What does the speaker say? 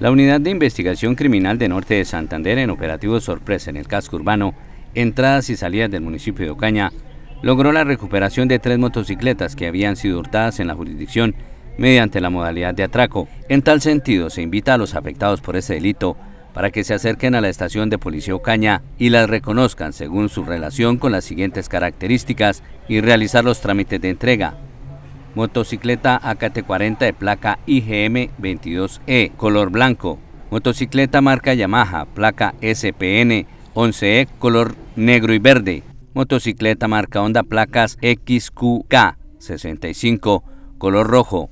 La Unidad de Investigación Criminal de Norte de Santander, en operativo sorpresa en el casco urbano, entradas y salidas del municipio de Ocaña, logró la recuperación de tres motocicletas que habían sido hurtadas en la jurisdicción mediante la modalidad de atraco. En tal sentido, se invita a los afectados por este delito para que se acerquen a la estación de policía Ocaña y las reconozcan según su relación con las siguientes características y realizar los trámites de entrega, Motocicleta AKT-40 de placa IGM-22E, color blanco. Motocicleta marca Yamaha, placa SPN-11E, e, color negro y verde. Motocicleta marca Honda, placas XQK-65, color rojo.